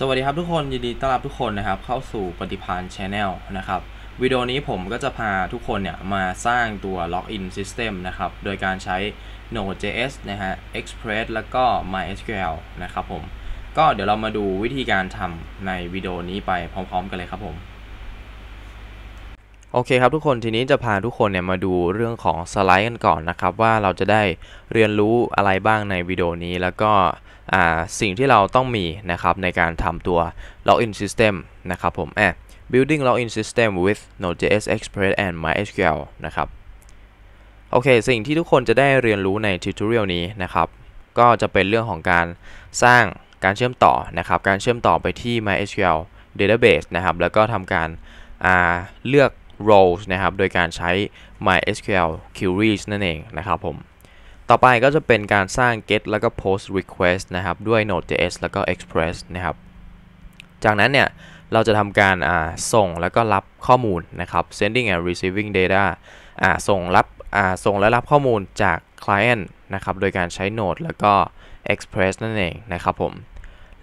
สวัสดีครับทุกคน ยินดีต้อนรับทุกคนนะครับ เข้าสู่ปฏิพานชแนลนะครับวิดีโอนี้ผมก็จะพาทุกคนเนี่ยมาสร้างตัว Login System นะครับ โดยการใช้ Node.js นะฮะ Express แล้วก็ MySQL นะครับผม ก็เดี๋ยวเรามาดูวิธีการทำในวิดีโอนี้ไปพร้อมๆกันเลยครับผม โอเคครับทุกคนทีนี้จะพาทุกคนเนี่ยมาดูเรื่องของสไลด์กันก่อนนะครับ ว่าเราจะได้เรียนรู้อะไรบ้างในวิดีโอนี้แล้วก็สิ่งที่เราต้องมีนะครับในการทำตัว login system นะครับผมอ building login system with Node.js Express and MySQL นะครับ โอเคสิ่งที่ทุกคนจะได้เรียนรู้ในทิวทอเรียลนี้นะครับ ก็จะเป็นเรื่องของการสร้างการเชื่อมต่อ นะครับ การเชื่อมต่อไปที่ MySQL Database นะครับ แล้วก็ทำการาเลือก roles นะครับ โดยการใช้ MySQL queries นั่นเองนะครับผมต่อไปก็จะเป็นการสร้าง get แล้วก็ post request นะครับ ด้วย Node.js แล้วก็ Express นะครับ จากนั้นเนี่ยเราจะทำการส่งแล้วก็รับข้อมูลนะครับ sending and receiving data ส่งรับส่งและรับข้อมูลจาก client นะครับโดยการใช้ Node แล้วก็ Express นั่นเองนะครับผม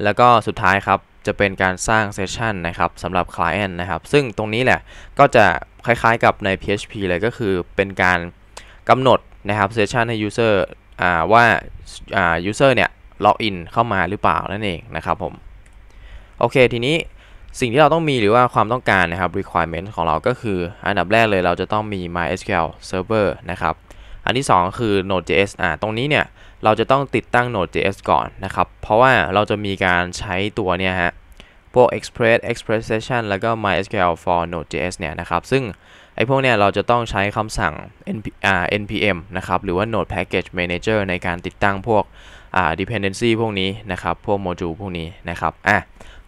แล้วก็สุดท้ายครับจะเป็นการสร้างเซสชันนะครับสำหรับ client นะครับซึ่งตรงนี้แหละ ก็จะคล้าย ๆกับใน PHP เลยก็คือเป็นการกำหนดนะครับเซสชันให้ยูเซอร์ว่ายูเซอร์เนี่ยล็อกอินเข้ามาหรือเปล่า นั่นเองนะครับผม โอเค ทีนี้สิ่งที่เราต้องมีหรือว่าความต้องการนะครับ requirement ของเราก็คืออันดับแรกเลยเราจะต้องมี MySQL Server นะครับ อันที่ 2 คือ Node.js อ่าตรงนี้เนี่ย เราจะต้องติดตั้ง Node.js ก่อนนะครับ เพราะว่าเราจะมีการใช้ตัวเนี่ยฮะพวก Express Express Session แล้วก็ MySQL for Node.js เนี่ยนะครับ ซึ่งไอ้พวกเนี้ยเราจะต้องใช้คำสั่ง np npm นะครับหรือว่า node package manager ในการติดตั้งพวก dependency พวกนี้นะครับพวกโมดูลพวกนี้นะครับอ่ะ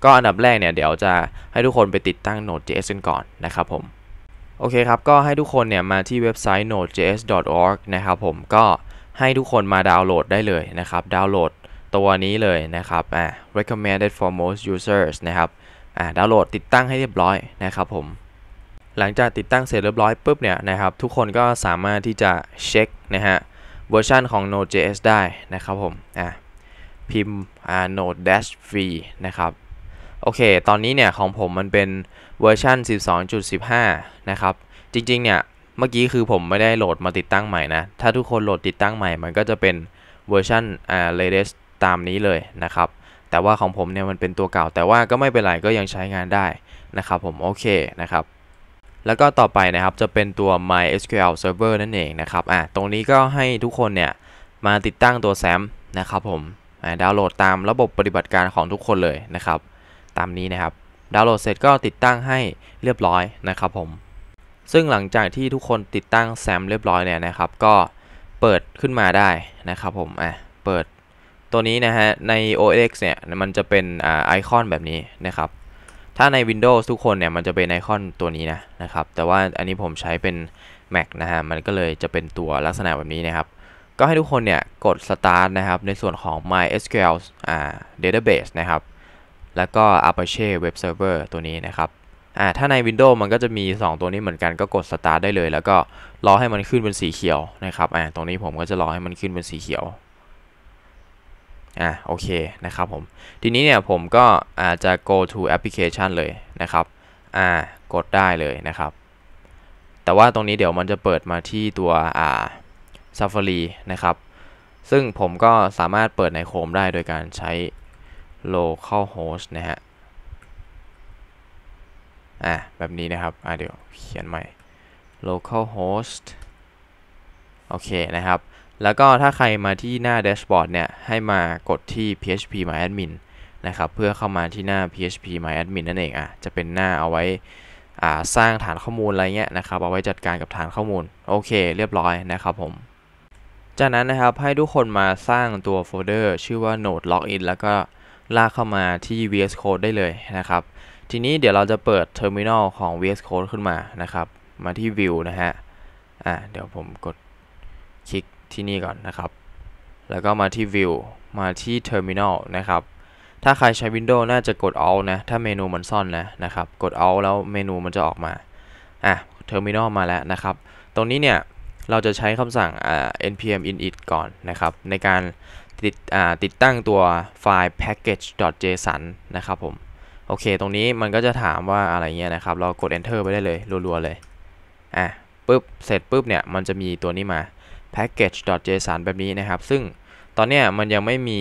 ก็อันดับแรกเนี่ยเดี๋ยวจะให้ทุกคนไปติดตั้ง node.js กันก่อนนะครับผมโอเคครับก็ให้ทุกคนเนี่ยมาที่เว็บไซต์ node.js.org นะครับผมก็ให้ทุกคนมาดาวน์โหลดได้เลยนะครับ ดาวน์โหลดตัวนี้เลยนะครับอ่ะ recommended for most users นะครับอ่ะดาวน์โหลดติดตั้งให้เรียบร้อยนะครับผมหลังจากติดตั้งเสร็จเรียบร้อยปุ๊บเนี่ยนะครับ ทุกคนก็สามารถที่จะเช็คนะฮะเวอร์ชันของ Node.js ได้นะครับผม อ่ะพิมพ์ node dash v นะครับโอเค ตอนนี้เนี่ยของผมมันเป็นเวอร์ชัน12.15 นะครับ จริงๆเนี่ย เมื่อกี้คือผมไม่ได้โหลดมาติดตั้งใหม่นะ ถ้าทุกคนโหลดติดตั้งใหม่มันก็จะเป็นเวอร์ชันอ่า latest ตามนี้เลยนะครับ แต่ว่าของผมเนี่ยมันเป็นตัวเก่าแต่ว่าก็ไม่เป็นไรก็ยังใช้งานได้นะครับ ผมโอเคนะครับแล้วก็ต่อไปนะครับจะเป็นตัว MySQL Server นั่นเองนะครับอ่ะตรงนี้ก็ให้ทุกคนเนี่ยมาติดตั้งตัวแซมนะครับ ผมดาวน์โหลดตามระบบปฏิบัติการของทุกคนเลยนะครับ ตามนี้นะครับ ดาวน์โหลดเสร็จก็ติดตั้งให้เรียบร้อยนะครับ ผม ซึ่งหลังจากที่ทุกคนติดตั้งแซมเรียบร้อยเนี่ยนะครับ ก็เปิดขึ้นมาได้นะครับ ผมอ่ะเปิดตัวนี้นะฮะใน OS เนี่ยมันจะเป็นอไอคอนแบบนี้นะครับถ้าใน Windows ทุกคนเนี่ยมันจะเป็นไอคอนตัวนี้นะนะครับแต่ว่าอันนี้ผมใช้เป็น Mac นะฮะมันก็เลยจะเป็นตัวลักษณะแบบนี้นะครับก็ให้ทุกคนเนี่ยกด start นะครับในส่วนของ MySQL อ่า database นะครับแล้วก็ Apache Web Server ตัวนี้นะครับอ่าถ้าใน Windows มันก็จะมี 2 ตัวนี้เหมือนกัน ก็กด start ได้เลย แล้วก็รอให้มันขึ้นเป็นสีเขียวนะครับอ่าตรงนี้ผมก็จะรอให้มันขึ้นเป็นสีเขียวอ่ะโอเคนะครับผม ทีนี้เนี่ยผมก็อาจจะ go to application เลยนะครับ อ่า กดได้เลยนะครับ แต่ว่าตรงนี้เดี๋ยวมันจะเปิดมาที่ตัวอ่า Safari นะครับ ซึ่งผมก็สามารถเปิดในโคมได้โดยการใช้ local host นะฮะอ่ะแบบนี้นะครับ อ่ะเดี๋ยวเขียนใหม่ local host โอเคนะครับแล้วก็ถ้าใครมาที่หน้าแดชบอร์ดเนี่ยให้มากดที่ PHP My Admin นะครับเพื่อเข้ามาที่หน้า PHP My Admin นั่นเองอ่ะจะเป็นหน้าเอาไว้สร้างฐานข้อมูลอะไรเงี้ยนะครับเอาไว้จัดการกับฐานข้อมูล โอเค เรียบร้อยนะครับผม จากนั้นนะครับให้ทุกคนมาสร้างตัวโฟลเดอร์ชื่อว่า node login แล้วก็ลากเข้ามาที่ VS Code ได้เลยนะครับ ทีนี้เดี๋ยวเราจะเปิด Terminal ของ VS Code ขึ้นมานะครับ มาที่ View นะฮะอ่าเดี๋ยวผมกดคลิกที่นี่ก่อนนะครับ แล้วก็มาที่ View มาที่ Terminal นะครับ ถ้าใครใช้ Windows น่าจะกด Alt นะ ถ้าเมนูมันซ่อนนะนะครับ กด Alt แล้วเมนูมันจะออกมา อ่ะ Terminal มาแล้วนะครับ ตรงนี้เนี่ย เราจะใช้คำสั่ง npm init ก่อนนะครับ ในการติดติดตั้งตัวไฟล์ package.json นะครับผม โอเค ตรงนี้มันก็จะถามว่าอะไรเงี้ยนะครับ เรากด enter ไปได้เลยรัวๆ เลย อ่ะปุ๊บ เสร็จปุ๊บเนี่ย มันจะมีตัวนี้มา package.json แบบนี้นะครับ ซึ่งตอนนี้มันยังไม่มี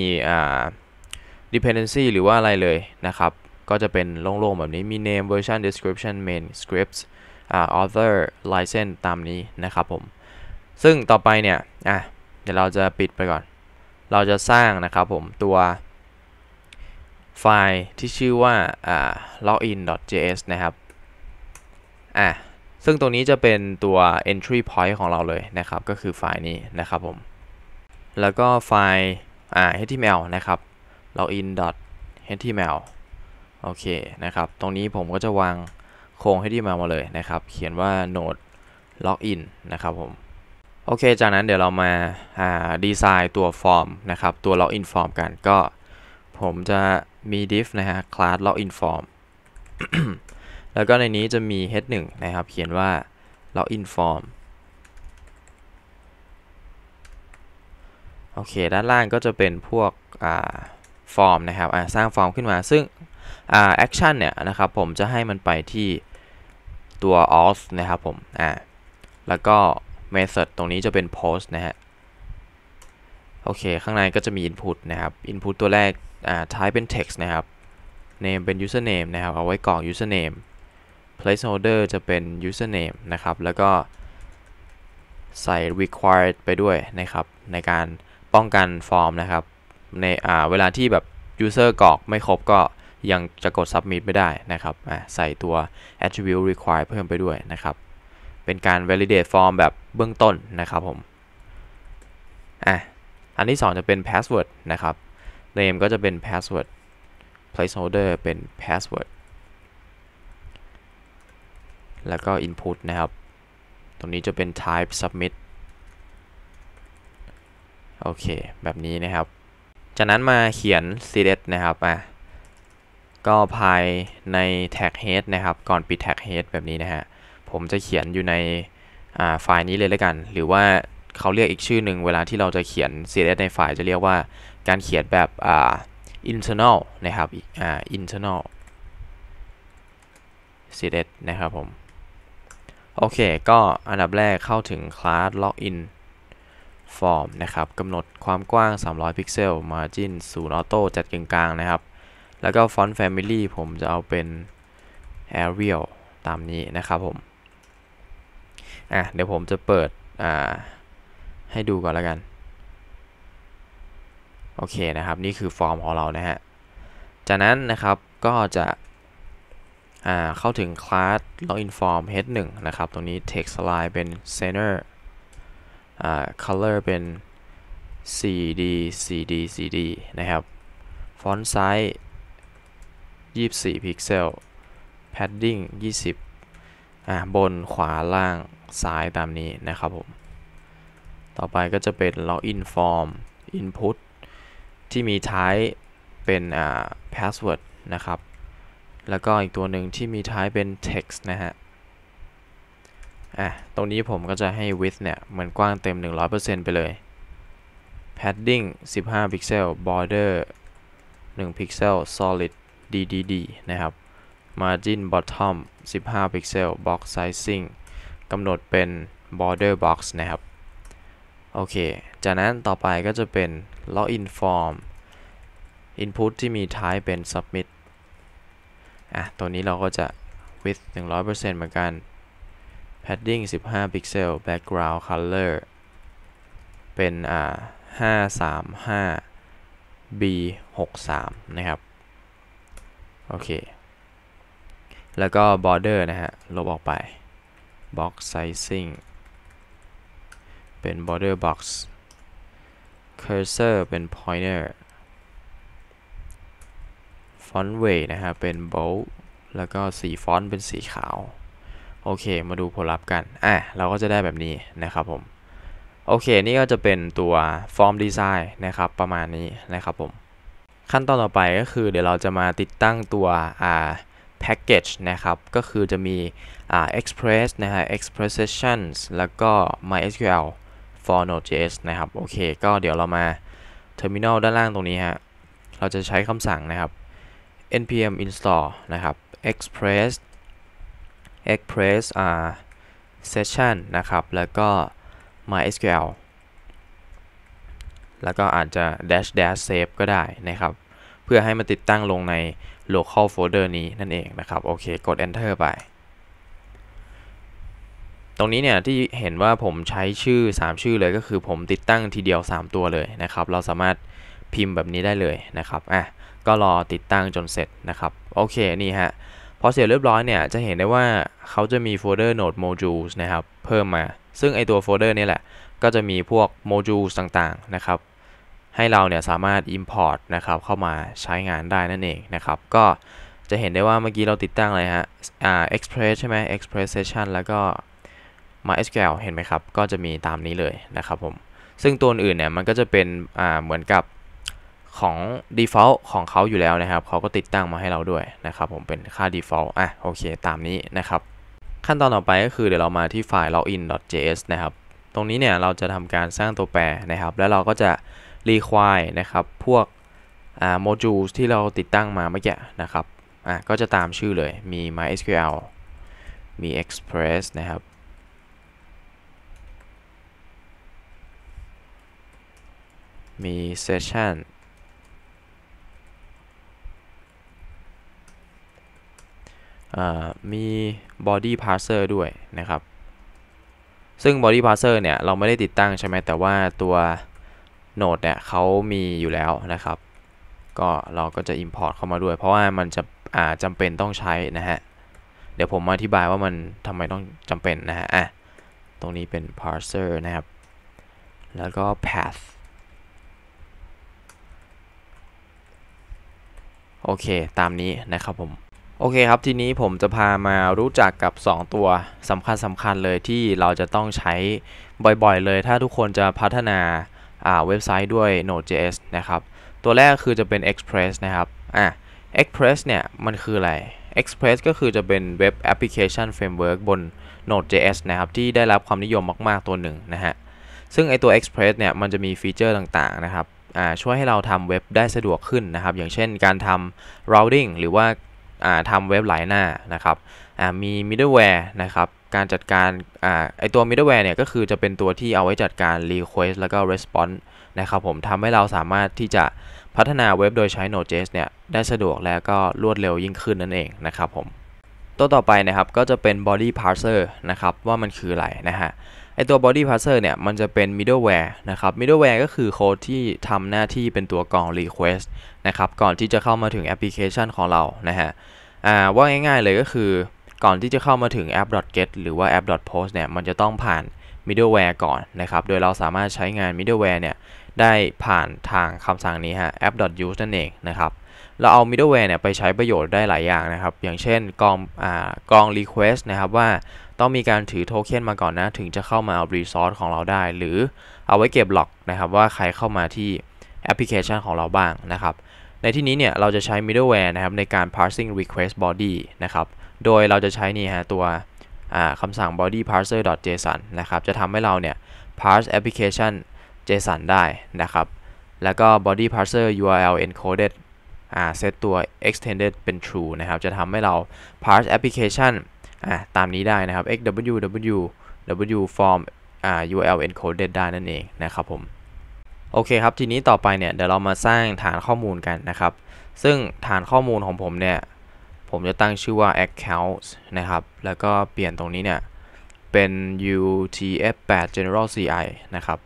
dependency หรือว่าอะไรเลยนะครับ ก็จะเป็นโล่งๆ แบบนี้มี name version description main scripts author license ตามนี้นะครับผม ซึ่งต่อไปเนี่ยอ่ะเดี๋ยวเราจะปิดไปก่อน เราจะสร้างนะครับผมตัวไฟล์ที่ชื่อว่า login.js นะครับอ่ะซึ่งตรงนี้จะเป็นตัว entry point ของเราเลยนะครับ ก็คือไฟล์นี้นะครับผม แล้วก็ไฟล์ html นะครับ login html โอเคนะครับ ตรงนี้ผมก็จะวางโครง html มาเลยนะครับ เขียนว่า node login นะครับผม โอเค จากนั้นเดี๋ยวเรามาอ่าดีไซน์ตัวฟอร์มนะครับ ตัว login form กันก็ ผมจะมี div นะฮะ class login form แล้วก็ในนี้จะมี head 1นะครับ เขียนว่า login form โอเค ด้านล่างก็จะเป็นพวกฟอร์มนะครับ สร้างฟอร์มขึ้นมา ซึ่งแอคชั่นเนี่ยนะครับ ผมจะให้มันไปที่ตัว o f นะครับผมอ่าแล้วก็ method ตรงนี้จะเป็น post นะฮะ โอเค ข้างในก็จะมี input นะครับ input ตัวแรกอ่า type เป็น text นะครับ name เป็น username นะครับ เอาไว้กรอก username placeholder จะเป็น username นะครับ แล้วก็ใส่ required ไปด้วยนะครับ ในการป้องกันฟอร์มนะครับ ในเวลาที่แบบ user กรอกไม่ครบก็ยังจะกด submit ไม่ได้นะครับ ใส่ตัว attribute required เพิ่มไปด้วยนะครับ เป็นการ validate form แบบเบื้องต้นนะครับผมอ่ะอันที่ 2 จะเป็น password นะครับ name ก็จะเป็น password placeholder เป็น password แล้วก็ input นะครับ ตรงนี้จะเป็น type submit โอเค แบบนี้นะครับ จากนั้นมาเขียน select นะครับ อ่ะ ก็ภายใน tag head นะครับ ก่อนปิด tag head แบบนี้นะฮะ ผมจะเขียนอยู่ในไฟล์นี้เลยแล้วกัน หรือว่าเขาเรียกอีกชื่อหนึ่งเวลาที่เราจะเขียน CSS ในไฟล์จะเรียกว่าการเขียนแบบ อ่า internal นะครับอ่า internal CSS นะครับผมโอเค ก็อันดับแรกเข้าถึง class login form นะครับกำหนดความกว้าง 300 พิกเซล margin ศูนย์ออโต้จัดกลางๆนะครับ แล้วก็ font family ผมจะเอาเป็น Arial ตามนี้นะครับผมอ่ะเดี๋ยวผมจะเปิด อ่า ให้ดูก่อนแล้วกัน โอเคนะครับ นี่คือฟอร์มของเรานะฮะจากนั้นนะครับก็จะเข้าถึงคลาส login form head 1นะครับ ตรงนี้ text align เป็น center color เป็น c d c d c d นะครับ font s i z ส24พิกเซล padding 20 บนขวาล่างซ้ายตามนี้นะครับผม ต่อไปก็จะเป็น login form input ที่มีท้ายเป็น password นะครับแล้วก็อีกตัวหนึ่งที่มีท้ายเป็น text นะฮะ อ่ะ ตรงนี้ผมก็จะให้ width เนี่ย เหมือนกว้างเต็ม 100%ไปเลย padding 15พิกเซล border 1พิกเซล solid ddd นะครับ margin bottom 15พิกเซล box sizing กำหนดเป็น border box นะครับ โอเค จากนั้นต่อไปก็จะเป็น login form input ที่มีท้ายเป็น submit ่ะตัวนี้เราก็จะ width 100%เหมือนกัน padding 15พิกเซล background color เป็นอ่า535 b 63นะครับ โอเค แล้วก็ border นะฮะ ลบออกไป box sizing เป็น border box cursor เป็น pointer อนต์เวทนะครับ เป็นโบลแล้วก็สีฟอนต์เป็นสีขาว โอเค มาดูผลลัพธ์กัน อ่ะ เราก็จะได้แบบนี้นะครับผม โอเค นี่ก็จะเป็นตัวฟอร์มดีไซน์นะครับ ประมาณนี้นะครับผม ขั้นตอนต่อไปก็คือเดี๋ยวเราจะมาติดตั้งตัวอ่าแพ็กเกจนะครับ ก็คือจะมีอ่า express นะฮะ express sessions แล้วก็ mysql for node.js นะครับ โอเค ก็เดี๋ยวเรามา terminal ด้านล่างตรงนี้ฮะ เราจะใช้คำสั่งนะครับ npm install นะครับ express express r session นะครับ แล้วก็ mysql แล้วก็อาจจะ dash dash save ก็ได้นะครับ เพื่อให้มันติดตั้งลงใน local folder นี้นั่นเองนะครับ โอเค กด enter ไป ตรงนี้เนี่ยที่เห็นว่าผมใช้ชื่อ 3 ชื่อเลยก็คือผมติดตั้งทีเดียว 3 ตัวเลยนะครับ เราสามารถพิมพ์แบบนี้ได้เลยนะครับอ่ะก็รอติดตั้งจนเสร็จนะครับ โอเคนี่ฮะ พอเสร็จเรียบร้อยเนี่ยจะเห็นได้ว่าเขาจะมีโฟลเดอร์ node modules นะครับ เพิ่มมาซึ่งไอตัวโฟลเดอร์นี่แหละ ก็จะมีพวก modules ต่างๆนะครับ ให้เราเนี่ยสามารถ import นะครับ เข้ามาใช้งานได้นั่นเองนะครับ ก็จะเห็นได้ว่าเมื่อกี้เราติดตั้งอะไรฮะ อ่า express ใช่ไหม express session แล้วก็ MySQL เห็นไหมครับ ก็จะมีตามนี้เลยนะครับผมซึ่งตัวอื่นเนี่ยมันก็จะเป็นอ่าเหมือนกับของ default ของเขาอยู่แล้วนะครับ เขาก็ติดตั้งมาให้เราด้วยนะครับผมเป็นค่า default อ่ะ โอเค ตามนี้นะครับ ขั้นตอนต่อไปก็คือเดี๋ยวเรามาที่ไฟล์ login.js นะครับ ตรงนี้เนี่ย เราจะทำการสร้างตัวแปรนะครับ แล้วเราก็จะ require นะครับ พวกโมดูลที่เราติดตั้งมาเมื่อกี้นะครับ อ่ะ ก็จะตามชื่อเลยมี MySQL มี Express นะครับมี Session มี body parser ด้วยนะครับ ซึ่ง body parser เนี่ย เราไม่ได้ติดตั้งใช่ไหม แต่ว่าตัวโนดเนี่ยเขามีอยู่แล้วนะครับ ก็เราก็จะ import เข้ามาด้วย เพราะว่ามันจะจำเป็นต้องใช้นะฮะ เดี๋ยวผมอธิบายว่า มันทำไมต้องจำเป็นนะฮะอ่ะตรงนี้เป็น parser นะครับ แล้วก็ path โอเคตามนี้นะครับผมโอเคครับ ทีนี้ผมจะพามารู้จักกับ 2 ตัวสำคัญสำคัญเลยที่เราจะต้องใช้บ่อยๆ เลยถ้าทุกคนจะพัฒนาเว็บไซต์ด้วย Node.js นะครับ ตัวแรกคือจะเป็น Express นะครับอ่ะ Express เนี่ย มันคืออะไร Express ก็คือจะเป็นเว็บแอปพลิเคชันเฟรมเวิร์บน Node.js นะครับ ที่ได้รับความนิยมมากๆตัวหนึ่งนะฮะ ซึ่งไอตัว Express เนี่ย มันจะมีฟีเจอร์ต่างๆนะครับช่วยให้เราทำเว็บได้สะดวกขึ้นนะครับ อย่างเช่นการทำ routing หรือว่าทำเว็บหลายหน้านะครับ มีมิดเดิลแวร์นะครับ การจัดการอไอตัว middleware เนี่ยก็คือจะเป็นตัวที่เอาไว้จัดการ request แล้วก็ response นะครับผมทำให้เราสามารถที่จะพัฒนาเว็บโดยใช้ Node.js เนี่ย ได้สะดวกแล้วก็รวดเร็วยิ่งขึ้นนั่นเองนะครับผม ตัวต่อไปนะครับก็จะเป็น body parser นะครับ ว่ามันคืออะไรนะฮะไอตัว body parser เนี่ย มันจะเป็น middleware นะครับ middleware ก็คือโค้ดที่ทำหน้าที่เป็นตัวกรอง request นะครับ ก่อนที่จะเข้ามาถึงแอปพลิเคชันของเรา นะฮะว่าง่ายๆ เลยก็คือ ก่อนที่จะเข้ามาถึง app.get หรือว่า app.post เนี่ย มันจะต้องผ่าน middleware ก่อนนะครับ โดยเราสามารถใช้งาน middleware เนี่ย ได้ผ่านทางคำสั่งนี้ฮะ app.use นั่นเองนะครับ เราเอา middleware เนี่ยไปใช้ประโยชน์ได้หลายอย่างนะครับ อย่างเช่น กรองกรอง request นะครับว่าต้องมีการถือโทเค็นมาก่อนนะ ถึงจะเข้ามาเอารีซอสของเราได้ หรือเอาไว้เก็บหลอก นะครับว่าใครเข้ามาที่แอปพลิเคชันของเราบ้างนะครับ ในที่นี้เนี่ย เราจะใช้ middleware นะครับ ในการ parsing request body นะครับ โดยเราจะใช้นี่ฮะตัวคำสั่ง body parser json นะครับ จะทำให้เราเนี่ย parse application json ได้นะครับ แล้วก็ body parser url encoded เซตตัว extended เป็น true นะครับ จะทำให้เรา parse application ่ะตามนี้ได้นะครับ xww w form url encoded ได้นั่นเองนะครับผมโอเคครับทีนี้ต่อไปเนี่ยเดี๋ยวเรามาสร้างฐานข้อมูลกันนะครับ ซึ่งฐานข้อมูลของผมเนี่ยผมจะตั้งชื่อว่า accounts นะครับ แล้วก็เปลี่ยนตรงนี้เนี่ยเป็น utf8 general ci นะครับ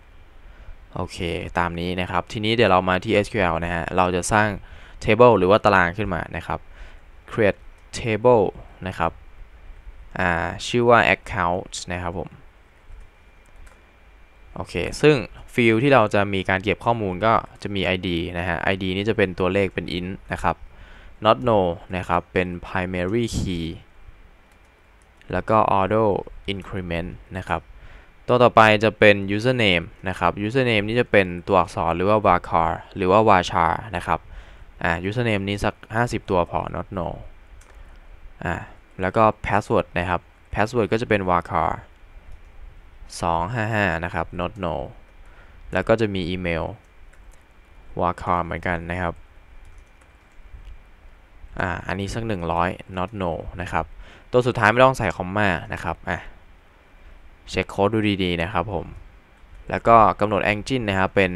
โอเค ตามนี้นะครับทีนี้เดี๋ยวเรามาที่ SQL นะฮะเราจะสร้าง table หรือว่าตารางขึ้นมานะครับ create table นะครับชื่อว่า account นะครับผม โอเค ซึ่งฟิลที่เราจะมีการเก็บข้อมูลก็จะมี ID นะฮะ ID นี้จะเป็นตัวเลขเป็น int นะครับ not no นะครับ เป็น primary key แล้วก็ auto increment นะครับ ตัวต่อไปจะเป็น username นะครับ username นี้จะเป็นตัวอักษรหรือว่า varchar หรือว่า varchar นะครับ อ่า username นี้สัก 50 ตัวพอ not no อ่าแล้วก็พาสเวิร์ดนะครับพาสเวิร์ดก็จะเป็น w a r c a r 255 นะครับ not no แล้วก็จะมีอีเมล w a r c a r เหมือนกันนะครับอ่าอันนี้สัก 100 not no นะครับ ตัวสุดท้ายไม่ต้องใส่คอมมานะครับอ่ะเช็คโค้ดดูดี ๆ นะครับผม แล้วก็กำหนด engine นะครับ เป็น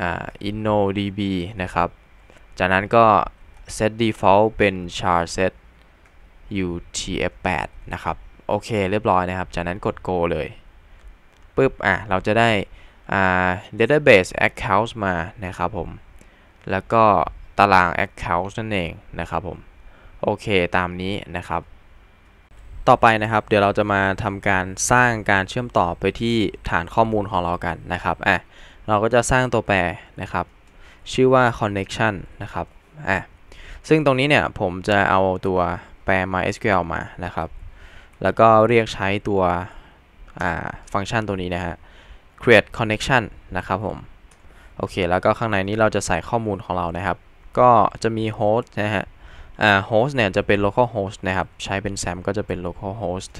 อ่า innodb นะครับ จากนั้นก็ set default เป็น char set UTF8 นะครับ โอเค เรียบร้อยนะครับ จากนั้นกด go เลยปุ๊บ อ่ะ เราจะได้ database accounts มานะครับผม แล้วก็ตาราง accounts นั่นเองนะครับผม โอเค ตามนี้นะครับ ต่อไปนะครับ เดี๋ยวเราจะมาทำการสร้างการเชื่อมต่อไปที่ฐานข้อมูลของเรากันนะครับ อ่ะ เราก็จะสร้างตัวแปรนะครับ ชื่อว่า connection นะครับ อ่ะ ซึ่งตรงนี้เนี่ย ผมจะเอาตัวแปล MySQL มานะครับ แล้วก็เรียกใช้ตัวฟังก์ชันตัวนี้นะฮะ create connection นะครับผม โอเค แล้วก็ข้างในนี้เราจะใส่ข้อมูลของเรานะครับ ก็จะมี host นะฮะ อ่า host เนี่ยจะเป็น local host นะครับ ใช้เป็น SAM ก็จะเป็น local host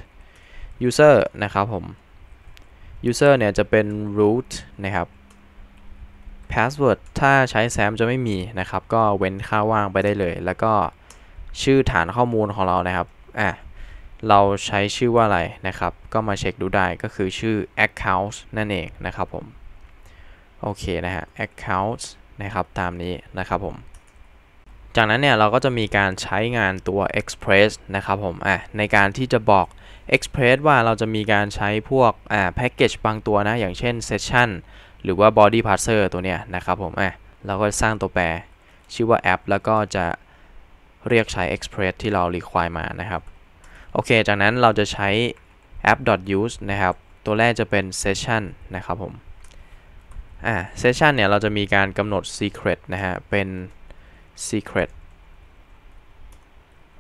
user นะครับผม user เนี่ยจะเป็น root นะครับ password ถ้าใช้ SAM จะไม่มีนะครับ ก็เว้นค่าว่างไปได้เลย แล้วก็ชื่อฐานข้อมูลของเรานะครับ อ่ะเราใช้ชื่อว่าอะไรนะครับ ก็มาเช็คดูได้ ก็คือชื่อ accounts นั่นเองนะครับผม โอเคนะฮะ accounts นะครับตามนี้นะครับผม จากนั้นเนี่ยเราก็จะมีการใช้งานตัว Express นะครับผม อ่ะในการที่จะบอก Express ว่าเราจะมีการใช้พวก อ่า package บางตัวนะ อย่างเช่น Session หรือว่า Body Parser ตัวเนี้ยนะครับผม อ่ะเราก็สร้างตัวแปร ชื่อว่า app แล้วก็จะเรียกใช้ express ที่เรา require มานะครับ โอเค จากนั้นเราจะใช้ app.use นะครับ ตัวแรกจะเป็น session นะครับผมอ่า session เนี่ย เราจะมีการกำหนด secret นะฮะ เป็น secret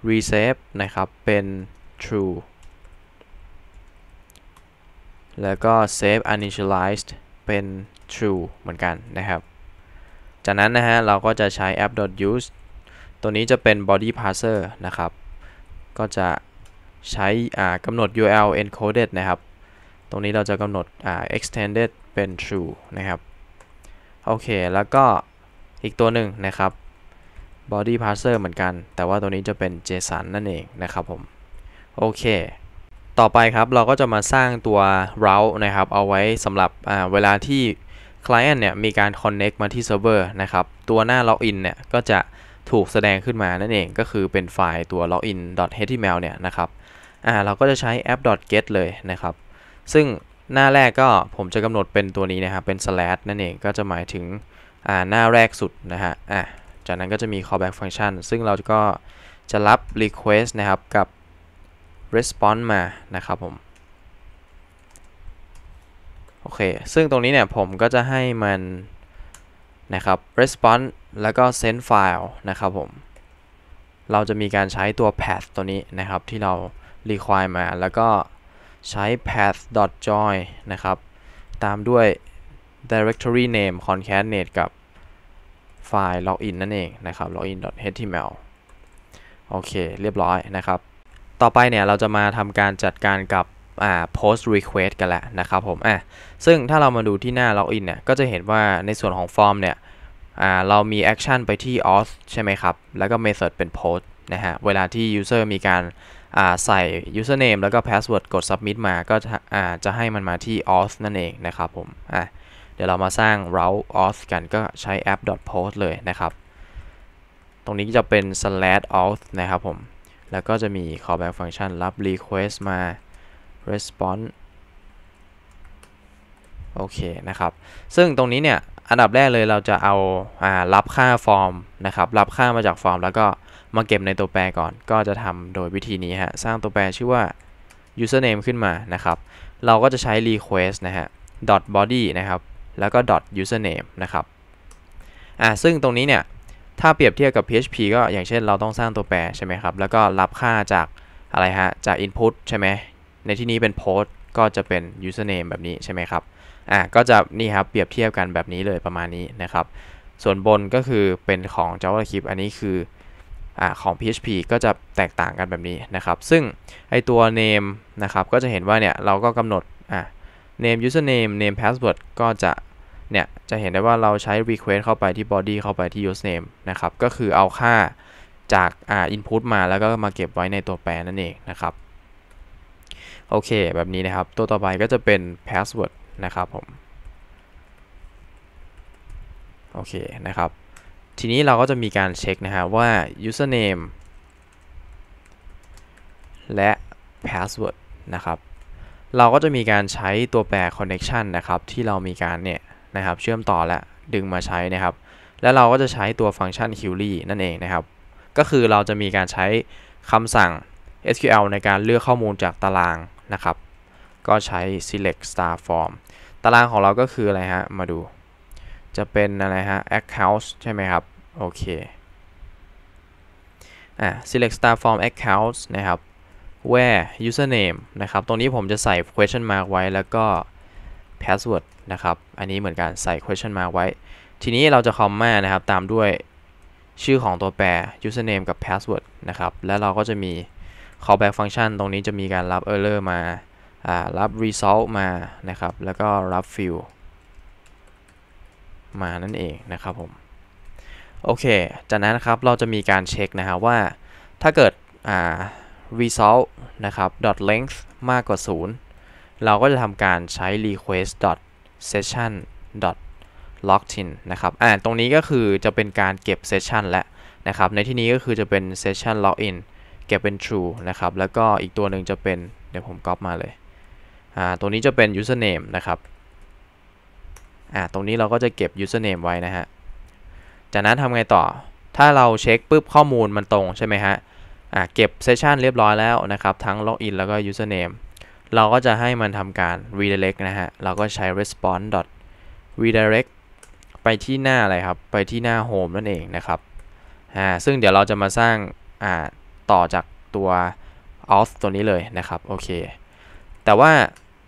reset นะครับ เป็น true แล้วก็ save i n i t i a l i z e d เป็น true เหมือนกันนะครับ จากนั้นนะฮะ เราก็จะใช้ app.use ตัวนี้จะเป็น body parser นะครับ ก็จะใช้กำหนด URL encoded นะครับ ตรงนี้เราจะกำหนด extended เป็น true นะครับ โอเค แล้วก็อีกตัวหนึ่งนะครับ body parser เหมือนกัน แต่ว่าตัวนี้จะเป็น JSON นั่นเองนะครับผม โอเค ต่อไปครับเราก็จะมาสร้างตัว route นะครับ เอาไว้สำหรับเวลาที่ client เนี่ยมีการ connect มาที่ server นะครับ ตัวหน้า login เนี่ยก็จะถูกแสดงขึ้นมานั่นเองก็คือเป็นไฟล์ตัว login.html เนี่ยนะครับ อ่าเราก็จะใช้ app.get เลยนะครับ ซึ่งหน้าแรกก็ผมจะกำหนดเป็นตัวนี้นะครับเป็น slash นั่นเองก็จะหมายถึง อ่าหน้าแรกสุดนะฮะ อ่าจากนั้นก็จะมี callback function ซึ่งเราก็จะรับ request นะครับกับ response มานะครับผม โอเค ซึ่งตรงนี้เนี่ยผมก็จะให้มัน นะครับ response แล้วก็ send file นะครับผม เราจะมีการใช้ตัว path ตัวนี้นะครับที่เรา require มา แล้วก็ใช้ path join นะครับ ตามด้วย directory name concatenate กับไฟล์ login นั่นเองนะครับ login.html โอเค เรียบร้อยนะครับ ต่อไปเนี่ย เราจะมาทำการจัดการกับอ่า post request กันแหละนะครับผมอ่ะซึ่งถ้าเรามาดูที่หน้า login เนี่ย ก็จะเห็นว่าในส่วนของฟอร์มเนี่ยเรามีแอคชั่นไปที่ auth ใช่ไหมครับ แล้วก็ method เป็น post นะฮะ เวลาที่ user มีการาใส่ username แล้วก็ password กด submit มา ก็จะอ่าจะให้มันมาที่ auth นั่นเองนะครับผมอ่ะเดี๋ยวเรามาสร้าง route auth กันก็ใช้ app post เลยนะครับ ตรงนี้จะเป็น slash auth นะครับผม แล้วก็จะมี callback function รับ request มา response โอเคนะครับ ซึ่งตรงนี้เนี่ยอันดับแรกเลยเราจะเอาอารับค่าฟอร์มนะครับ รับค่ามาจากฟอร์ม แล้วก็มาเก็บในตัวแปรก่อน ก็จะทำโดยวิธีนี้ฮะ สร้างตัวแปรชื่อว่า username ขึ้นมานะครับ เราก็จะใช้ request นะฮะ .body นะครับ แล้วก็ .username นะครับ อ่า ซึ่งตรงนี้เนี่ย ถ้าเปรียบเทียบกับ PHP ก็อย่างเช่นเราต้องสร้างตัวแปรใช่ไหมครับ แล้วก็รับค่าจากอะไรฮะจาก input ใช่ไหมในที่นี้เป็น post ก็จะเป็น username แบบนี้ใช่ไหมครับอ่ะก็จะนี่ครับเปรียบเทียบกันแบบนี้เลยประมาณนี้นะครับ ส่วนบนก็คือเป็นของ JavaScript อันนี้คืออ่าของ PHP ก็จะแตกต่างกันแบบนี้นะครับ ซึ่งไอตัว name นะครับก็จะเห็นว่าเนี่ยเราก็กำหนดอ่า name username name password ก็จะ เนี่ย จะเห็นได้ว่าเราใช้ request เข้าไปที่ body เข้าไปที่ username นะครับก็คือเอาค่าจากอ่า input มาแล้วก็มาเก็บไว้ในตัวแปรนั่นเองนะครับ โอเค แบบนี้นะครับ ตัวต่อไปก็จะเป็น password นะครับผมโอเคนะครับ ทีนี้เราก็จะมีการเช็คนะฮะว่า username และ password นะครับเราก็จะมีการใช้ตัวแปร connection นะครับที่เรามีการเนี่ยนะครับเชื่อมต่อและดึงมาใช้นะครับ แล้วเราก็จะใช้ตัวฟังก์ชัน query นั่นเองนะครับ ก็คือเราจะมีการใช้คำสั่ง SQL ในการเลือกข้อมูลจากตารางนะครับ ก็ใช้ select star form ตารางของเราก็คืออะไรฮะ มาดู จะเป็นอะไรฮะ account ใช่ไหมครับ โอเค อ่ะ select star f r o m account นะครับ where username นะครับ ตรงนี้ผมจะใส่ question mark ไว้ แล้วก็ password นะครับ อันนี้เหมือนกันใส่ question mark ไว้ ทีนี้เราจะ comma นะครับ ตามด้วยชื่อของตัวแปร username กับ password นะครับ แล้วเราก็จะมี callback function ตรงนี้จะมีการรับ error มารับ result มานะครับ แล้วก็รับ f i l l มานั่นเองนะครับผม โอเค จากนั้นครับ เราจะมีการเช็คนะฮะว่า ถ้าเกิด result นะครับ length มากกว่า 0 เราก็จะทำการใช้ request session login นะครับอ่าตรงนี้ก็คือจะเป็นการเก็บ session และนะครับ ในที่นี้ก็คือจะเป็น session login เก็บเป็น true นะครับ แล้วก็อีกตัวหนึ่งจะเป็น เดี๋ยวผมก๊อปมาเลยตัวนี้จะเป็น username นะครับ อ่า ตรงนี้เราก็จะเก็บ username ไว้นะฮะ จากนั้นทำไงต่อ ถ้าเราเช็คปุ๊บข้อมูลมันตรงใช่ไหมฮะ อ่า เก็บเซสชันเรียบร้อยแล้วนะครับ ทั้ง login แล้วก็ username เราก็จะให้มันทำการ redirect นะฮะ เราก็ใช้ response redirect ไปที่หน้าอะไรครับ ไปที่หน้า home นั่นเองนะครับ อ่า ซึ่งเดี๋ยวเราจะมาสร้าง อ่า ต่อจากตัว auth ตัวนี้เลยนะครับ โอเคแต่ว่า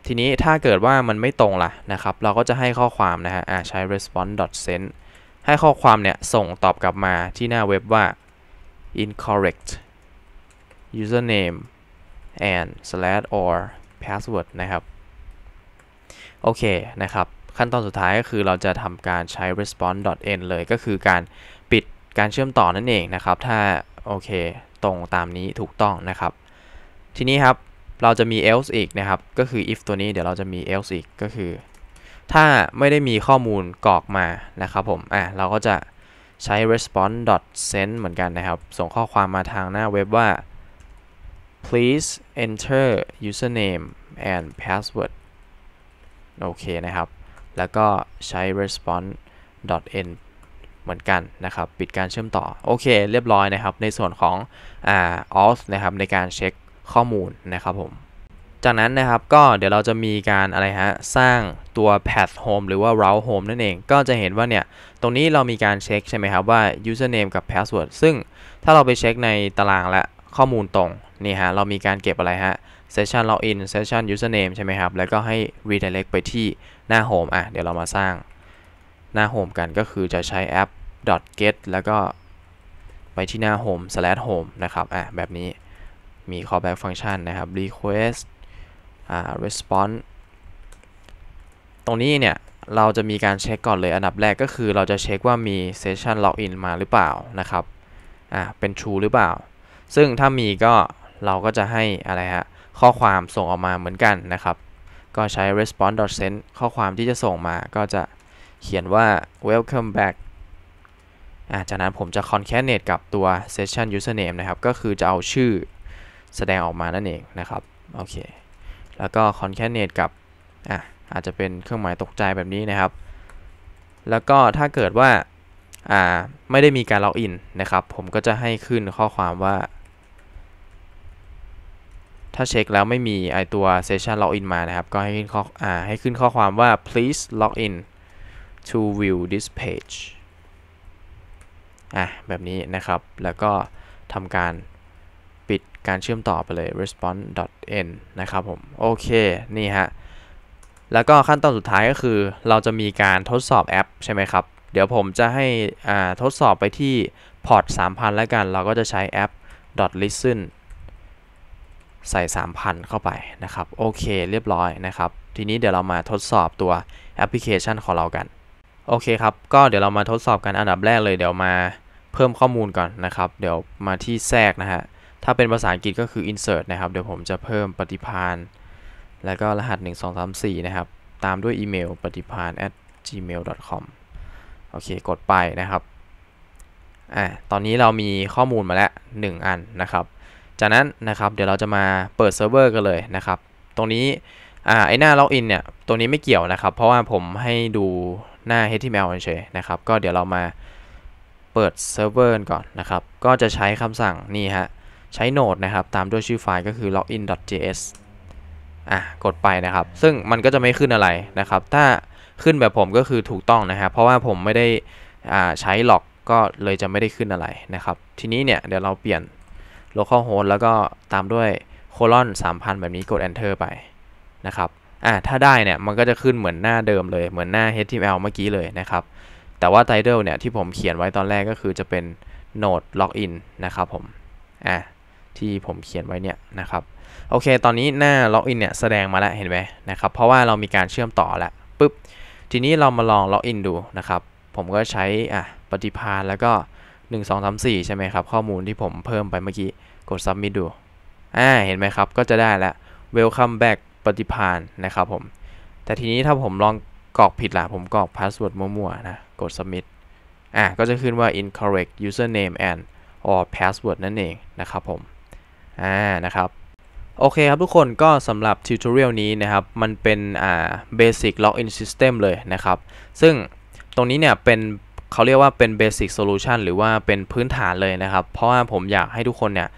ทีนี้ถ้าเกิดว่ามันไม่ตรงล่ะนะครับ เราก็จะให้ข้อความนะฮะใช้ response send ให้ข้อความเนี่ยส่งตอบกลับมาที่หน้าเว็บว่า incorrect username and slash or password นะครับ โอเคนะครับ ขั้นตอนสุดท้ายก็คือเราจะทำการใช้ response.end เลยก็คือการปิดการเชื่อมต่อนั่นเองนะครับ ถ้าโอเค ตรงตามนี้ถูกต้องนะครับ ทีนี้ครับเราจะมี else อีกนะครับ ก็คือ if ตัวนี้ เดี๋ยวเราจะมี else อีก ก็คือ ถ้าไม่ได้มีข้อมูลกรอกมานะครับผม อ่ะ เราก็จะใช้ response send เหมือนกันนะครับ ส่งข้อความมาทางหน้าเว็บว่า please enter username and password โอเคนะครับ แล้วก็ใช้ response e n d เหมือนกันนะครับ ปิดการเชื่อมต่อ โอเค เรียบร้อยนะครับ ในส่วนของอ่า auth นะครับในการเช็คข้อมูลนะครับผม จากนั้นนะครับก็เดี๋ยวเราจะมีการอะไรฮะ สร้างตัว path home หรือว่า route home นั่นเองก็จะเห็นว่าเนี่ย ตรงนี้เรามีการเช็คใช่ไหมครับว่า username กับ password ซึ่งถ้าเราไปเช็คในตารางและข้อมูลตรง นี่ฮะเรามีการเก็บอะไรฮะ session login session username ใช่ไหมครับแล้วก็ให้ redirect ไปที่หน้า home อ่ะเดี๋ยวเรามาสร้างหน้า home กันก็คือจะใช้แอป .get แล้วก็ ไปที่หน้า home slash home นะครับอ่ะแบบนี้มี callback function นะครับ request response ตรงนี้เนี่ย เราจะมีการเช็คก่อนเลยอันดับแรกก็คือ เราจะเช็คว่ามี session login มาหรือเปล่านะครับ อ่า เป็น true หรือเปล่า ซึ่งถ้ามีก็เราก็จะให้อะไรฮะข้อความส่งออกมาเหมือนกันนะครับ ก็ใช้ response send ข้อความที่จะส่งมาก็จะเขียนว่า welcome back จากนั้นผมจะ concatenate กับตัว session username นะครับ ก็คือจะเอาชื่อแสดงออกมานั่นเองนะครับ โอเค แล้วก็ concatenate กับ อ่ะอาจจะเป็นเครื่องหมายตกใจแบบนี้นะครับ แล้วก็ ถ้าเกิด ว่า อ่าไม่ได้มีการ ล็อกอิน นะครับ ผมก็จะให้ขึ้นข้อความว่า ถ้าเช็ค แล้วไม่มี ไอตัว session login มานะครับ ก็ให้ขึ้นข้ออ่าให้ขึ้นข้อความว่า please log in to view this page อ่ะแบบนี้นะครับแล้วก็ทำการปิดการเชื่อมต่อไปเลย response.n นะครับผม โอเค นี่ฮะ แล้วก็ขั้นตอนสุดท้ายก็คือเราจะมีการทดสอบแอปใช่ไหมครับ เดี๋ยวผมจะให้ อ่าทดสอบไปที่พอร์ต3,000 แล้วกัน เราก็จะใช้แอป .listen ใส่ 3,000 เข้าไปนะครับ โอเค เรียบร้อยนะครับ ทีนี้เดี๋ยวเรามาทดสอบตัวแอปพลิเคชันของเรากัน โอเคครับ ก็เดี๋ยวเรามาทดสอบกันอันดับแรกเลย เดี๋ยวมาเพิ่มข้อมูลก่อนนะครับ เดี๋ยวมาที่แทรกนะฮะถ้าเป็นภาษาอังกฤษก็คือ insert นะครับ เดี๋ยวผมจะเพิ่มปฏิพาน แล้วก็รหัส 1234 นะครับ ตามด้วยอีเมลปฏิพาน at gmail.com โอเค กดไปนะครับ อ่าตอนนี้เรามีข้อมูลมาแล้ว 1 อันนะครับ จากนั้นนะครับเดี๋ยวเราจะมาเปิดเซิร์ฟเวอร์กันเลยนะครับ ตรงนี้ อ่า ไอหน้าล็อกอินเนี่ย ตัวนี้ไม่เกี่ยวนะครับ เพราะว่าผมให้ดูหน้า HTML เฉยนะครับ ก็เดี๋ยวเรามาเปิดเซิร์ฟเวอร์ก่อนนะครับ ก็จะใช้คำสั่งนี่ฮะใช้โนดนะครับตามด้วยชื่อไฟล์ก็คือ login.js อ่ะกดไปนะครับ ซึ่งมันก็จะไม่ขึ้นอะไรนะครับ ถ้าขึ้นแบบผมก็คือถูกต้องนะครับ เพราะว่าผมไม่ได้ใช้ล็อกก็เลยจะไม่ได้ขึ้นอะไรนะครับ ทีนี้เนี่ย เดี๋ยวเราเปลี่ยน localhost แล้วก็ตามด้วยโคลอน3,000แบบนี้กด enter ไปนะครับอ่าถ้าได้เนี่ยมันก็จะขึ้นเหมือนหน้าเดิมเลยเหมือนหน้า HTML เมื่อกี้เลยนะครับ แต่ว่า title เนี่ยที่ผมเขียนไว้ตอนแรกก็คือจะเป็น node login นะครับ ผมอ่าที่ผมเขียนไว้เนี่ยนะครับ โอเค ตอนนี้หน้าล็อกอินเนี่ย แสดงมาแล้วเห็นไหมนะครับ เพราะว่าเรามีการเชื่อมต่อแล้วปุ๊บ ทีนี้เรามาลองล็อกอินดูนะครับ ผมก็ใช้อ่ะ ปฏิพานแล้วก็ 1 2 3 4 ใช่ไหมครับ ข้อมูลที่ผมเพิ่มไปเมื่อกี้ กด submit ดู อ่าเห็นไหมครับก็จะได้แล้ว welcome back ปฏิพานนะครับผม แต่ทีนี้ถ้าผมลองกรอกผิดล่ะผมกรอก password มั่วๆนะกด submit อ่ะก็จะขึ้นว่า incorrect username and or password นั่นเองนะครับผมอ่า นะครับ โอเคครับทุกคน ก็สำหรับทิวทอเรียลนี้นะครับ มันเป็น อ่าเบสิกล็อกอินซิสเต็มเลยนะครับ ซึ่งตรงนี้เนี่ยเป็นเขาเรียกว่าเป็นเบสิกโซลูชันหรือว่าเป็นพื้นฐานเลยนะครับ เพราะว่าผมอยากให้ทุกคนเนี่ย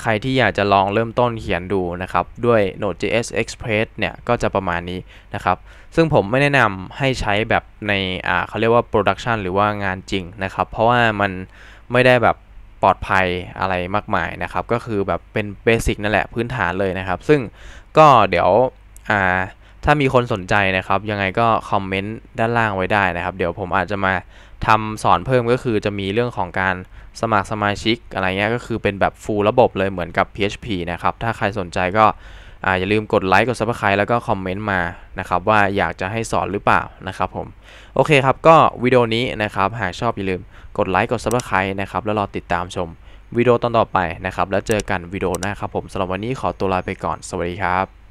ใครที่อยากจะลองเริ่มต้นเขียนดูนะครับ ด้วย Node.js Express เนี่ยก็จะประมาณนี้นะครับ ซึ่งผมไม่แนะนำให้ใช้แบบในเขาเรียกว่า Production หรือว่างานจริงนะครับ เพราะว่ามันไม่ได้แบบปลอดภัยอะไรมากมายนะครับก็คือแบบเป็นเบสิกนั่นแหละพื้นฐานเลยนะครับ ซึ่งก็เดี๋ยวถ้ามีคนสนใจนะครับยังไงก็คอมเมนต์ด้านล่างไว้ได้นะครับ เดี๋ยวผมอาจจะมาทำสอนเพิ่มก็คือจะมีเรื่องของการสมัครสมาชิกอะไรเงี้ยก็คือเป็นแบบฟูลระบบเลยเหมือนกับ PHP นะครับถ้าใครสนใจก็ออย่าลืมกดไลค์กดซับสไครต์แล้วก็คอมเมนต์มานะครับว่าอยากจะให้สอนหรือเปล่านะครับผมโอเคครับ ก็วิดีโอนี้นะครับ หากชอบอย่าลืมกดไลค์กดซับสไครต์นะครับแล้วรอติดตามชมวิดีโอตอนต่อไปนะครับ แล้วเจอกันวิดีโอหน้า ครับผมสำหรับวันนี้ขอตัวลาไปก่อนสวัสดีครับ